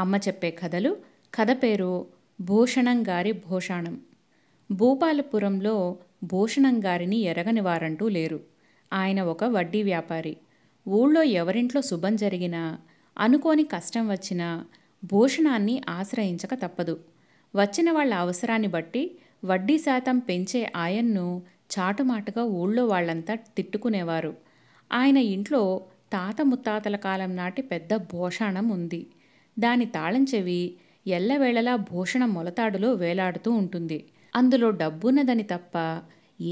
అమ్మ చెప్పే కథలు కథ పేరు భూషణం గారి భూషణం భూపాలపురంలో భూషణం గారిని ఎరగని వారంటూ లేరు ఆయన ఒక వడ్డీ వ్యాపారి ఊళ్ళో ఎవరింట్లో శుభం జరిగినా అనుకోని కష్టం వచ్చినా భూషణాన్ని ఆశ్రయించక తప్పదు వచ్చిన వాళ్ళ అవసరాన్ని బట్టి వడ్డీ శాతం పెంచే ఆయన్ను చాటుమాటుగా ఊళ్ళో వాళ్ళంతా తిట్టుకునేవారు ఆయన ఇంట్లో తాత ముత్తాతల కాలం నాటి పెద్ద భోషాణం ఉంది దాని తాళం చెవి ఎల్లవేళలా భూషణ మొలతాడులో వేలాడుతూ ఉంటుంది అందులో డబ్బున్నదని తప్ప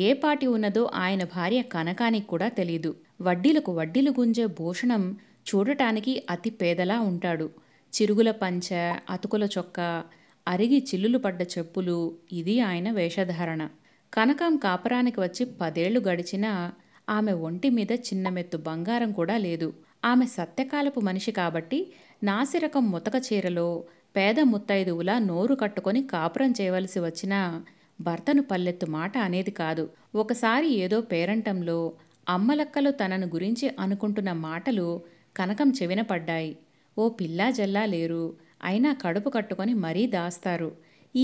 ఏ పాటి ఉన్నదో ఆయన భార్య కనకానికి కూడా తెలియదు వడ్డీలకు వడ్డీలు గుంజే భూషణం చూడటానికి అతి పేదలా ఉంటాడు చిరుగుల పంచ అతుకుల చొక్క అరిగి చిల్లులు పడ్డ చెప్పులు ఇది ఆయన వేషధారణ కనకం కాపరానికి వచ్చి పదేళ్లు గడిచినా ఆమె ఒంటి మీద చిన్నమెత్తు బంగారం కూడా లేదు ఆమె సత్యకాలపు మనిషి కాబట్టి నాసిరకం ముతక చీరలో పేద ముత్తైదువులా నోరు కట్టుకొని కాపురం చేయవలసి వచ్చినా భర్తను పల్లెత్తు మాట అనేది కాదు ఒకసారి ఏదో పేరంటంలో అమ్మలక్కలు తనను గురించి అనుకుంటున్న మాటలు కనకం చెవిన పడ్డాయి ఓ పిల్లా జల్లా లేరు అయినా కడుపు కట్టుకొని మరీ దాస్తారు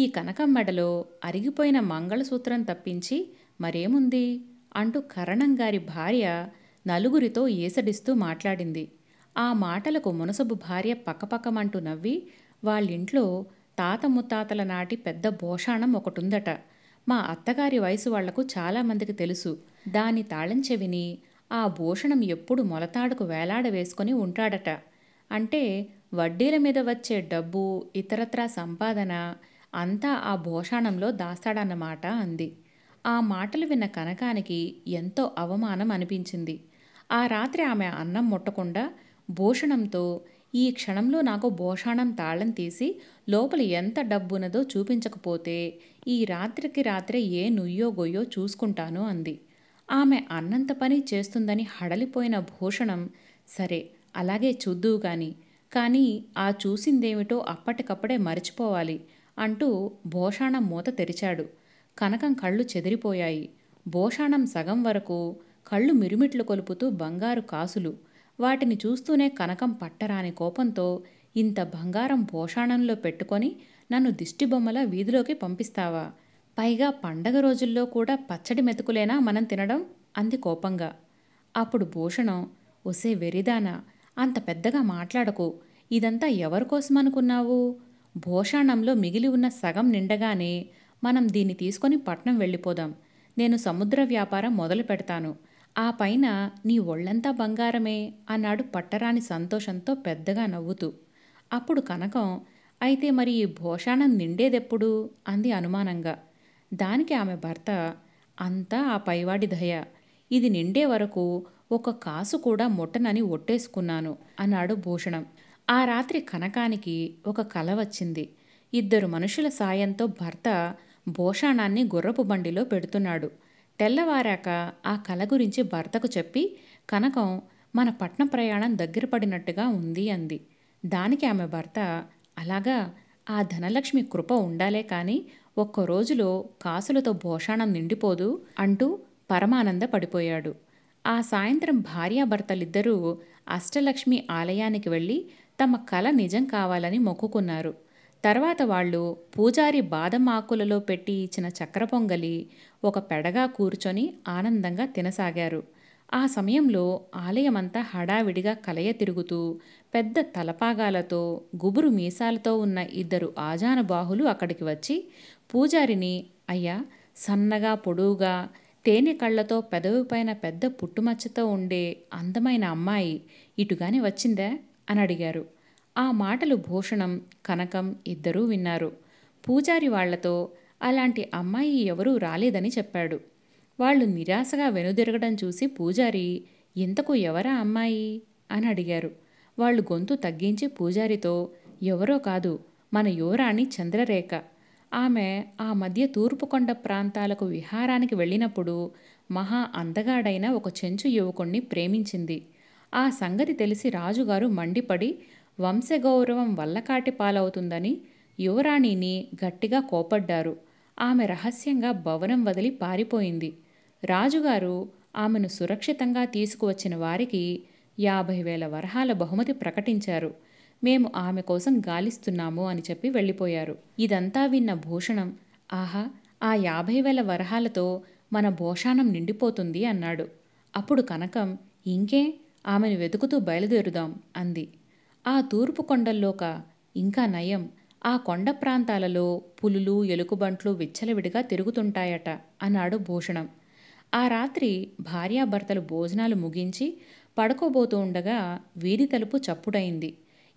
ఈ కనకం మెడలో అరిగిపోయిన మంగళసూత్రం తప్పించి మరేముంది అంటూ కరణంగారి భార్య నలుగురితో ఏసడిస్తూ మాట్లాడింది ఆ మాటలకు మునసబు భార్య పక్కపక్కమంటూ నవ్వి వాళ్ళింట్లో తాత ముత్తాతల నాటి పెద్ద భోషాణం ఒకటుందట మా అత్తగారి వయసు వాళ్లకు చాలామందికి తెలుసు దాని తాళం చెవిని ఆ భూషణం ఎప్పుడు మొలతాడుకు వేలాడ వేసుకొని ఉంటాడట అంటే వడ్డీల మీద వచ్చే డబ్బు ఇతరత్రా సంపాదన అంతా ఆ భూషణంలో దాస్తాడన్నమాట అంది ఆ మాటలు విన్న కనకానికి ఎంతో అవమానం అనిపించింది ఆ రాత్రి ఆమె అన్నం ముట్టకుండా భూషణంతో ఈ క్షణంలో నాకు భోషాణం తాళం తీసి లోపల ఎంత ఉన్నదో చూపించకపోతే ఈ రాత్రికి రాత్రే ఏ నుయ్యో గొయ్యో చూసుకుంటాను అంది ఆమె అన్నంత పని చేస్తుందని హడలిపోయిన భూషణం సరే అలాగే చూద్దు కాని కానీ ఆ చూసిందేమిటో అప్పటికప్పుడే మరిచిపోవాలి అంటూ భోషాణం మూత తెరిచాడు కనకం కళ్ళు చెదిరిపోయాయి భోషాణం సగం వరకు కళ్ళు మిరుమిట్లు కొలుపుతూ బంగారు కాసులు వాటిని చూస్తూనే కనకం పట్టరాని కోపంతో ఇంత బంగారం పోషాణంలో పెట్టుకొని నన్ను దిష్టిబొమ్మల వీధిలోకి పంపిస్తావా పైగా పండగ రోజుల్లో కూడా పచ్చడి మెతుకులేనా మనం తినడం అంది కోపంగా అప్పుడు భూషణం ఒసే వెరిదానా అంత పెద్దగా మాట్లాడకు ఇదంతా ఎవరికోసమనుకున్నావు భూషాణంలో మిగిలి ఉన్న సగం నిండగానే మనం దీన్ని తీసుకొని పట్నం వెళ్ళిపోదాం నేను సముద్ర వ్యాపారం మొదలు పెడతాను ఆ పైన నీ ఒళ్ళంతా బంగారమే అన్నాడు పట్టరాని సంతోషంతో పెద్దగా నవ్వుతూ అప్పుడు కనకం అయితే మరి ఈ భోషాణం నిండేదెప్పుడు అంది అనుమానంగా దానికి ఆమె భర్త అంతా ఆ పైవాడి దయ ఇది నిండే వరకు ఒక కాసు కూడా ముట్టనని ఒట్టేసుకున్నాను అన్నాడు భూషణం ఆ రాత్రి కనకానికి ఒక కల వచ్చింది ఇద్దరు మనుషుల సాయంతో భర్త భోషాణాన్ని గుర్రపు బండిలో పెడుతున్నాడు తెల్లవారాక ఆ కల గురించి భర్తకు చెప్పి కనకం మన పట్నం ప్రయాణం దగ్గర పడినట్టుగా ఉంది అంది దానికి ఆమె భర్త అలాగా ఆ ధనలక్ష్మి కృప ఉండాలే కానీ ఒక్క రోజులో కాసులతో భోషాణం నిండిపోదు అంటూ పరమానంద పడిపోయాడు ఆ సాయంత్రం భార్యాభర్తలిద్దరూ అష్టలక్ష్మి ఆలయానికి వెళ్ళి తమ కల నిజం కావాలని మొక్కుకున్నారు తర్వాత వాళ్ళు పూజారి బాదం ఆకులలో పెట్టి ఇచ్చిన చక్ర పొంగలి ఒక పెడగా కూర్చొని ఆనందంగా తినసాగారు ఆ సమయంలో ఆలయమంతా హడావిడిగా కలయ తిరుగుతూ పెద్ద తలపాగాలతో గుబురు మీసాలతో ఉన్న ఇద్దరు ఆజానుబాహులు అక్కడికి వచ్చి పూజారిని అయ్యా సన్నగా పొడువుగా తేనె కళ్ళతో పెదవిపైన పెద్ద పుట్టుమచ్చతో ఉండే అందమైన అమ్మాయి ఇటుగానే వచ్చిందా అని అడిగారు ఆ మాటలు భూషణం కనకం ఇద్దరూ విన్నారు పూజారి వాళ్లతో అలాంటి అమ్మాయి ఎవరూ రాలేదని చెప్పాడు వాళ్ళు నిరాశగా వెనుదిరగడం చూసి పూజారి ఇంతకు ఎవరా అమ్మాయి అని అడిగారు వాళ్లు గొంతు తగ్గించి పూజారితో ఎవరో కాదు మన యువరాణి చంద్రరేఖ ఆమె ఆ మధ్య తూర్పుకొండ ప్రాంతాలకు విహారానికి వెళ్ళినప్పుడు మహా అందగాడైన ఒక చెంచు యువకుణ్ణి ప్రేమించింది ఆ సంగతి తెలిసి రాజుగారు మండిపడి వంశగౌరవం వల్లకాటి పాలవుతుందని యువరాణిని గట్టిగా కోపడ్డారు ఆమె రహస్యంగా భవనం వదిలి పారిపోయింది రాజుగారు ఆమెను సురక్షితంగా తీసుకువచ్చిన వారికి యాభై వేల వరహాల బహుమతి ప్రకటించారు మేము ఆమె కోసం గాలిస్తున్నాము అని చెప్పి వెళ్ళిపోయారు ఇదంతా విన్న భూషణం ఆహా ఆ యాభై వేల వరహాలతో మన భోషాణం నిండిపోతుంది అన్నాడు అప్పుడు కనకం ఇంకే ఆమెను వెతుకుతూ బయలుదేరుదాం అంది ఆ తూర్పు కొండల్లోక ఇంకా నయం ఆ కొండ ప్రాంతాలలో పులులు ఎలుకబంట్లు విచ్చలవిడిగా తిరుగుతుంటాయట అన్నాడు భూషణం ఆ రాత్రి భార్యాభర్తలు భోజనాలు ముగించి పడుకోబోతూ ఉండగా వీధి తలుపు చప్పుడైంది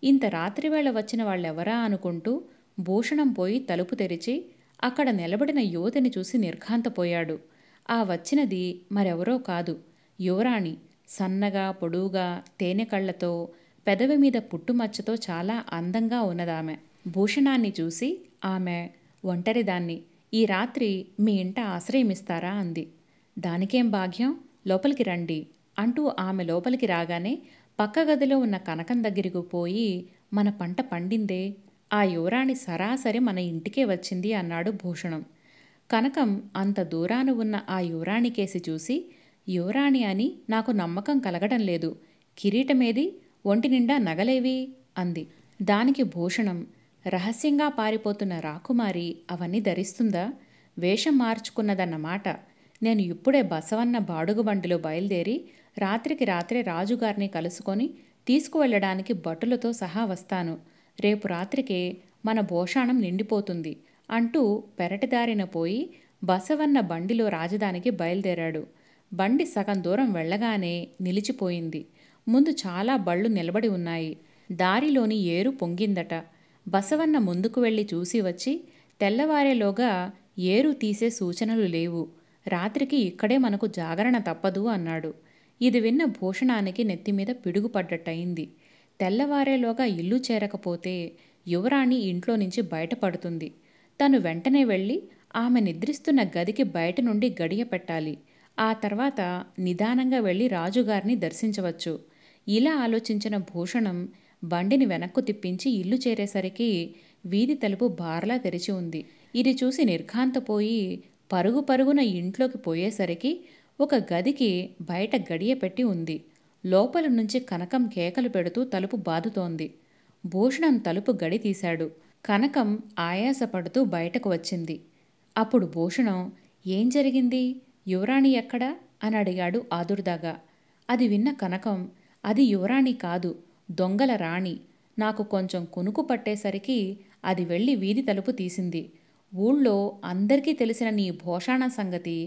ఇంత రాత్రివేళ వచ్చిన వాళ్ళెవరా అనుకుంటూ భూషణం పోయి తలుపు తెరిచి అక్కడ నిలబడిన యువతిని చూసి నిర్ఘాంతపోయాడు ఆ వచ్చినది మరెవరో కాదు యువరాణి సన్నగా పొడువుగా తేనె కళ్ళతో పెదవి మీద పుట్టుమచ్చతో చాలా అందంగా ఉన్నదామె భూషణాన్ని చూసి ఆమె ఒంటరిదాన్ని ఈ రాత్రి మీ ఇంట ఆశ్రయమిస్తారా అంది దానికేం భాగ్యం లోపలికి రండి అంటూ ఆమె లోపలికి రాగానే పక్క గదిలో ఉన్న కనకం దగ్గరకు పోయి మన పంట పండిందే ఆ యువరాణి సరాసరి మన ఇంటికే వచ్చింది అన్నాడు భూషణం కనకం అంత దూరాన ఉన్న ఆ యువరాణి కేసి చూసి యువరాణి అని నాకు నమ్మకం కలగడం లేదు కిరీటమేది ఒంటి నిండా నగలేవి అంది దానికి భూషణం రహస్యంగా పారిపోతున్న రాకుమారి అవన్నీ ధరిస్తుందా వేషం మార్చుకున్నదన్నమాట నేను ఇప్పుడే బసవన్న బాడుగు బండిలో బయలుదేరి రాత్రికి రాత్రే రాజుగారిని కలుసుకొని తీసుకువెళ్ళడానికి భటులతో సహా వస్తాను రేపు రాత్రికే మన భోషాణం నిండిపోతుంది అంటూ పెరటిదారిన పోయి బసవన్న బండిలో రాజధానికి బయలుదేరాడు బండి సగం దూరం వెళ్ళగానే నిలిచిపోయింది ముందు చాలా బళ్ళు నిలబడి ఉన్నాయి దారిలోని ఏరు పొంగిందట బసవన్న ముందుకు వెళ్ళి చూసి వచ్చి తెల్లవారేలోగా ఏరు తీసే సూచనలు లేవు రాత్రికి ఇక్కడే మనకు జాగరణ తప్పదు అన్నాడు ఇది విన్న భూషణానికి నెత్తిమీద పిడుగుపడ్డట్టయింది తెల్లవారేలోగా ఇల్లు చేరకపోతే యువరాణి ఇంట్లో నుంచి బయటపడుతుంది తను వెంటనే వెళ్ళి ఆమె నిద్రిస్తున్న గదికి బయట నుండి గడియ పెట్టాలి ఆ తర్వాత నిదానంగా వెళ్ళి రాజుగారిని దర్శించవచ్చు ఇలా ఆలోచించిన భూషణం బండిని వెనక్కు తిప్పించి ఇల్లు చేరేసరికి వీధి తలుపు బార్లా తెరిచి ఉంది ఇది చూసి నిర్ఘాంతపోయి పరుగు పరుగున ఇంట్లోకి పోయేసరికి ఒక గదికి బయట గడియ పెట్టి ఉంది లోపల నుంచి కనకం కేకలు పెడుతూ తలుపు బాదుతోంది భూషణం తలుపు గడి తీశాడు కనకం ఆయాసపడుతూ బయటకు వచ్చింది అప్పుడు భూషణం ఏం జరిగింది యువరాణి ఎక్కడా అని అడిగాడు ఆదుర్దాగా అది విన్న కనకం అది యువరాణి కాదు దొంగల రాణి నాకు కొంచెం కొనుకు పట్టేసరికి అది వెళ్ళి వీధి తలుపు తీసింది ఊళ్ళో అందరికీ తెలిసిన నీ భోషాణ సంగతి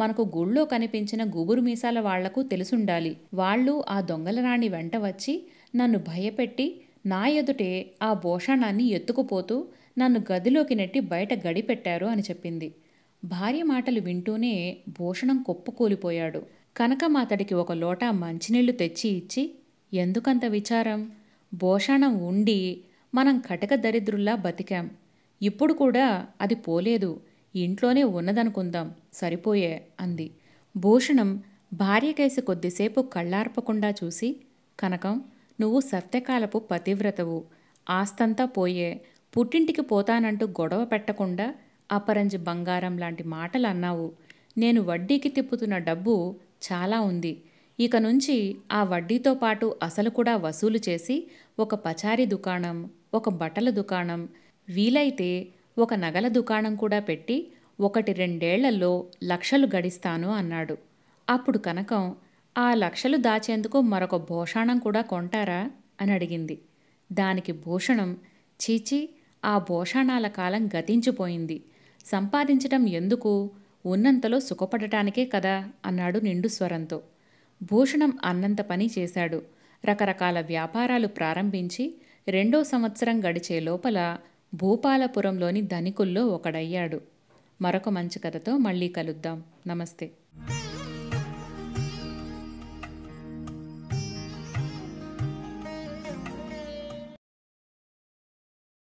మనకు గుళ్ళో కనిపించిన గుబురు మీసాల వాళ్లకు తెలుసుండాలి వాళ్ళు ఆ దొంగల రాణి వెంట వచ్చి నన్ను భయపెట్టి నా ఎదుటే ఆ భోషాణాన్ని ఎత్తుకుపోతూ నన్ను గదిలోకి నెట్టి బయట గడిపెట్టారు అని చెప్పింది భార్య మాటలు వింటూనే భూషణం కొప్పుకూలిపోయాడు కనకమాతడికి ఒక లోట మంచినీళ్లు తెచ్చి ఇచ్చి ఎందుకంత విచారం భోషణం ఉండి మనం కటక దరిద్రుల్లా బతికాం ఇప్పుడు కూడా అది పోలేదు ఇంట్లోనే ఉన్నదనుకుందాం సరిపోయే అంది భూషణం భార్యకేసి కొద్దిసేపు కళ్ళార్పకుండా చూసి కనకం నువ్వు సత్యకాలపు పతివ్రతవు ఆస్తంతా పోయే పుట్టింటికి పోతానంటూ గొడవ పెట్టకుండా అపరంజి బంగారం లాంటి మాటలు అన్నావు నేను వడ్డీకి తిప్పుతున్న డబ్బు చాలా ఉంది ఇక నుంచి ఆ వడ్డీతో పాటు అసలు కూడా వసూలు చేసి ఒక పచారీ దుకాణం ఒక బట్టల దుకాణం వీలైతే ఒక నగల దుకాణం కూడా పెట్టి ఒకటి రెండేళ్లలో లక్షలు గడిస్తాను అన్నాడు అప్పుడు కనకం ఆ లక్షలు దాచేందుకు మరొక భూషణం కూడా కొంటారా అని అడిగింది దానికి భూషణం చీచి ఆ భూషణాల కాలం గతించిపోయింది సంపాదించటం ఎందుకు ఉన్నంతలో సుఖపడటానికే కదా అన్నాడు నిండు స్వరంతో భూషణం అన్నంత పని చేశాడు రకరకాల వ్యాపారాలు ప్రారంభించి రెండో సంవత్సరం గడిచే లోపల భూపాలపురంలోని ధనికుల్లో ఒకడయ్యాడు మరొక మంచి కథతో మళ్ళీ కలుద్దాం నమస్తే